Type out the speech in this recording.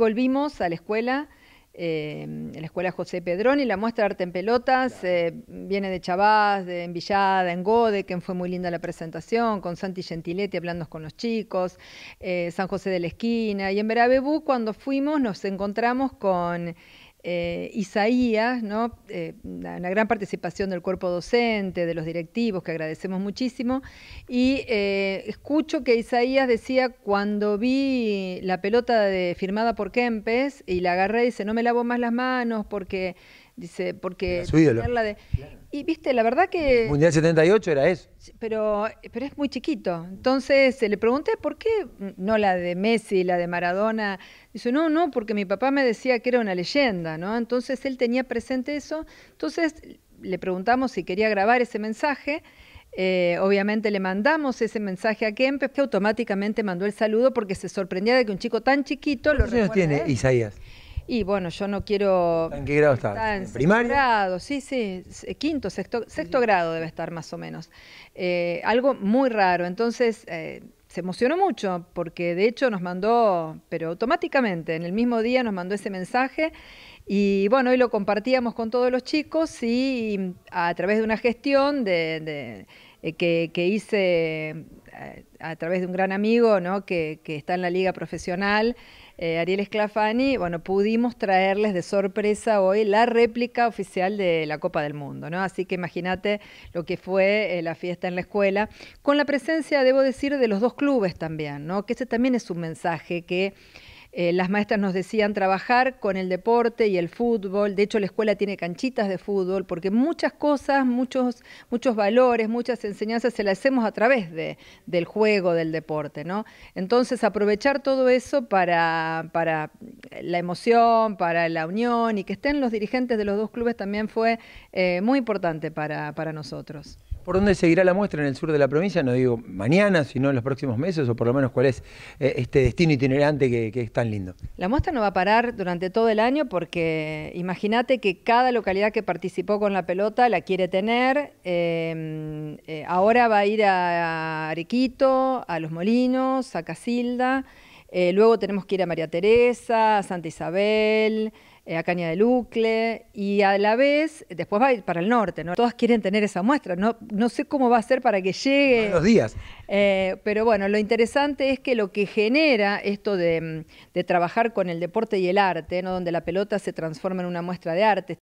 Volvimos a la escuela, eh, la escuela José Pedrón, y la muestra de arte en pelotas eh, viene de Chavás, de Envillada, en Gode, que fue muy linda la presentación, con Santi Gentiletti hablando con los chicos, eh, San José de la Esquina, y en Verabebú cuando fuimos nos encontramos con... Eh, Isaías, ¿no? Eh, gran participación del cuerpo docente, de los directivos, que agradecemos muchísimo, y eh, escucho que Isaías decía, cuando vi la pelota firmada por Kempes y la agarré, y dice, no me lavo más las manos porque Dice, porque... Su De... Y viste, la verdad que... Mundial 78 era eso. Pero, pero es muy chiquito. Entonces eh, le pregunté, ¿por qué no la de Messi, la de Maradona? Dice, no, no, porque mi papá me decía que era una leyenda, ¿no? Entonces él tenía presente eso. Entonces le preguntamos si quería grabar ese mensaje. Eh, obviamente le mandamos ese mensaje a Kempes, que automáticamente mandó el saludo porque se sorprendía de que un chico tan chiquito lo ¿Cuántos años tiene Isaías? Y bueno, yo no quiero... ¿En qué grado está? está en Grado, sí, sí, eh, quinto, sexto, grado debe estar más o menos. Eh, algo muy raro, entonces eh, se emocionó mucho porque de hecho nos mandó, pero automáticamente, en el mismo día nos mandó ese mensaje y bueno, hoy lo compartíamos con todos los chicos y mm, a través de una gestión de eh, que, hice eh, a, través de un gran amigo ¿no? que, está en la liga profesional, eh, Ariel Esclafani bueno, pudimos traerles de sorpresa hoy la réplica oficial de la Copa del Mundo, ¿no? Así que imagínate lo que fue la fiesta en la escuela, con la presencia, debo decir, de los dos clubes también, ¿no? Que ese también es un mensaje que eh, las maestras nos decían trabajar con el deporte y el fútbol. De hecho, la escuela tiene canchitas de fútbol porque muchas cosas, muchos, muchos valores, muchas enseñanzas se las hacemos a través de, del juego, del deporte, ¿no? Entonces, aprovechar todo eso para, para la emoción, para la unión y que estén los dirigentes de los dos clubes también fue eh, muy importante para, nosotros. ¿Por dónde seguirá la muestra en el sur de la provincia? No digo mañana, sino en los próximos meses, o por lo menos cuál es eh, este destino itinerante que está lindo. La muestra no va a parar durante todo el año porque imagínate que cada localidad que participó con la pelota la quiere tener. Em, eh, ahora va a ir a Arequito, a Los Molinos, a Casilda. Eh, luego tenemos que ir a María Teresa, a Santa Isabel. Eh, a Caña de Lucle, y a la vez, después va para el norte, ¿no? Todas quieren tener esa muestra, no, no sé cómo va a ser para que llegue. Buenos días. Eh, pero bueno, lo interesante es que lo que genera esto de, trabajar con el deporte y el arte, ¿no? Donde la pelota se transforma en una muestra de arte.